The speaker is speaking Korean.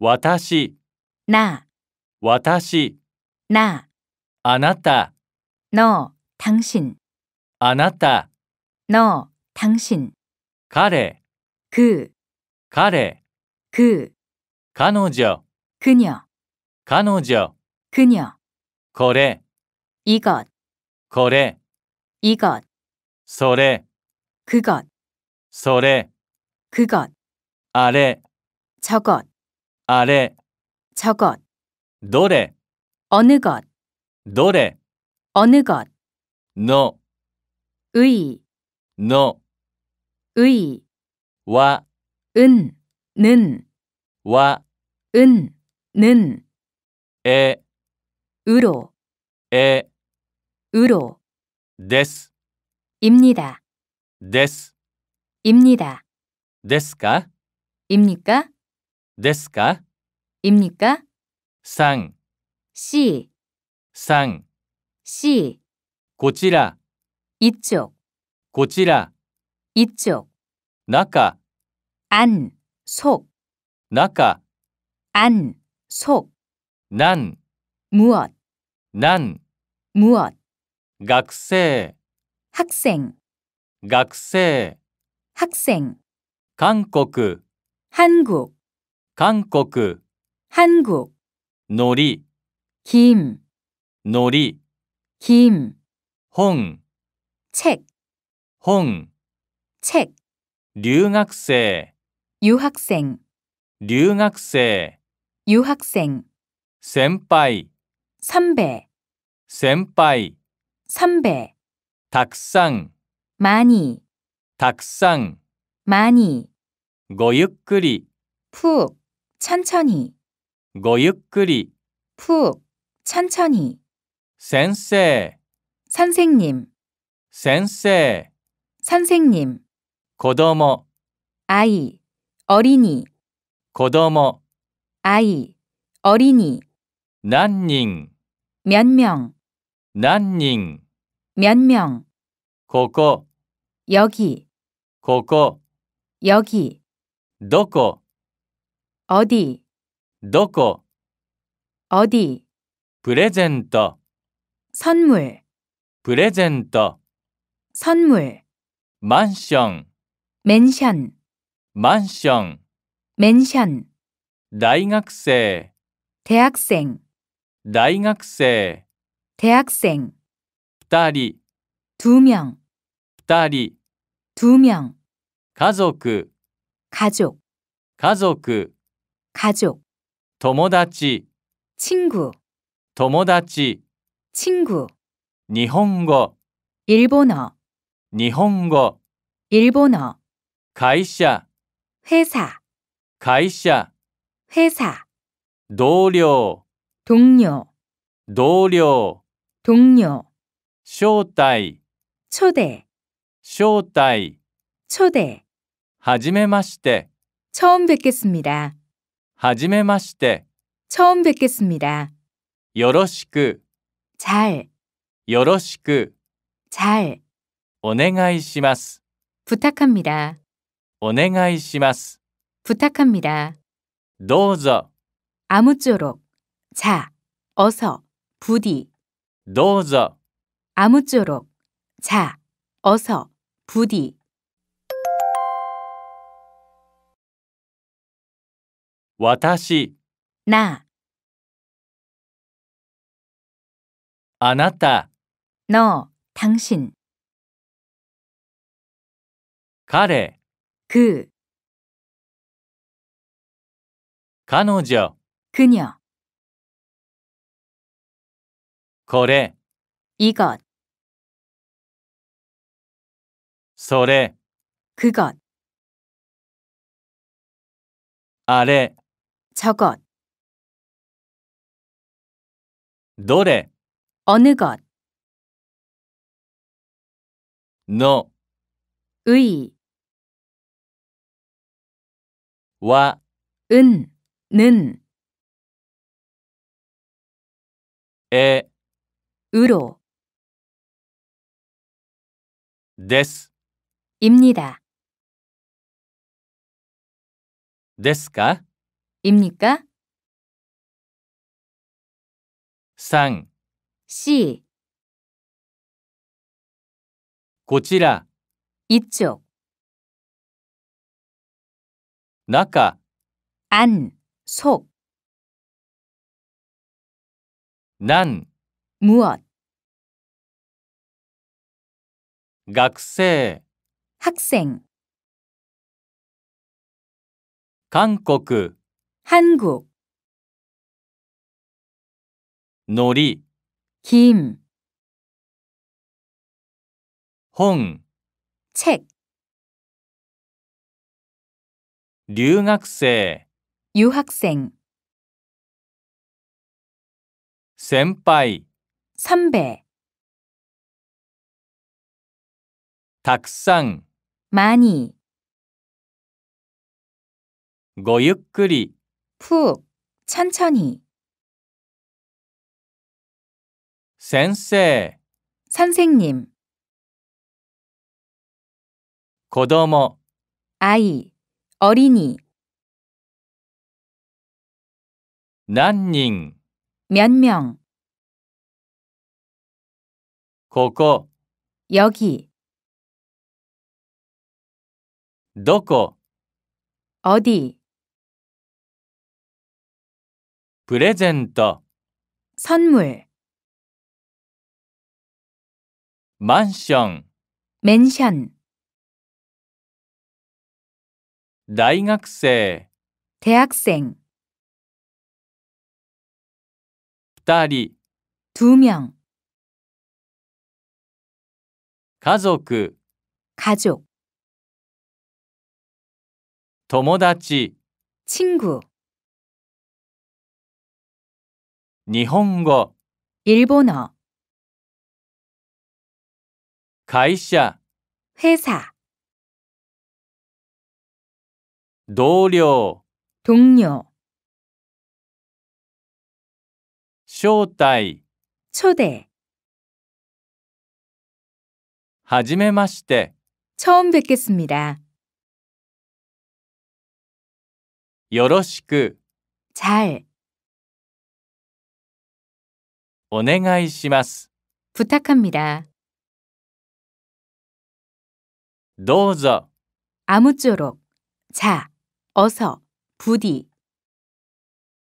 私나 私나 あなた너 당신 あなた너 당신 彼그 彼그 彼女 그녀 彼女 그녀 これ 이것 これ 이것 それ 그것 それ 그것 あれ 저것 아래 저것 노래 어느 것 노래 어느 것 너, 의, 너, 의, 와, 은, 는, 와, 은, 는, 에, 으로, 에, 으로, 데스, 입니다, 데스, 입니다, 데스까, 입니까? ですか 입니까? 상, 씨, 상, 씨, こちら, 이쪽, こちら, 이쪽, 中, 안, 속, 中, 안, 속, なん、 무엇, なん、 무엇, 学生、 학생, 学生、 학생, 韓国、 한국, 한국 한국 놀이 김 놀이 김 홍, 책, 홍, 책, 류학생, 유학생, 류학생, 유학생, 센파이, 선배, 센파이, 선배, 닭상, 많이, 닭상, 많이, 고유끌 푹, 천천히 고유끄리 푹천천히 센세 선생님 센세 선생님 고도모 아이 어린이 고도모 아이 어린이 난닝 몇명 난닝 몇명 고고 여기 고고 여기 도고 어디 どこ 어디 プレゼント 선물 プレゼント 선물 マンション 멘션 マンション 멘션 大学生 대학생 大学生 대학생 二人 두명 二人 두명 家族 가족 家族 가족 友達 친구 友達 친구 日本語 일본어 日本語 일본어 会社 회사 会社 회사 同僚 동료 同僚 동료 招待 초대 招待 초대 はじめまして 처음 뵙겠습니다. はじめまして 처음 뵙겠습니다. よろしく 잘, よろしく잘 お願いします 부탁합니다. お願いします 부탁합니다. どうぞ 아무쪼록 자, 어서, 부디 どうぞ 아무쪼록 자, 어서, 부디 私なあなたの당신彼그彼女그녀これ이것それ그것あれ 저것 노래 어느 것 너, 의, 와, 은, 는, 에, 으로, 데스, 입니다. ですか 입니까? 상, C. こちら、 이쪽, 나카, 안, 속, 난, 무엇,学生、 학생. 韓国、 한국 놀이 김, 홍 책,留学生 유학생, 센파이 선배, 닭상 많이, 고유끄리 푹, 천천히. 센세, 선생님, 子供、 아이, 어린이,何人、몇 명, ここ、 여기,どこ、어디. 프레젠터 선물 만션 맨션 대학생 대학생 2人 두명 가족 가족 友達 친구 니혼거 일본어 会社 회사 동료 동료 초대 초대 하지메마시테 처음 뵙겠습니다. よろしく잘 お願いします. 부탁합니다. どうぞ. 아무쪼록, 자, 어서, 부디.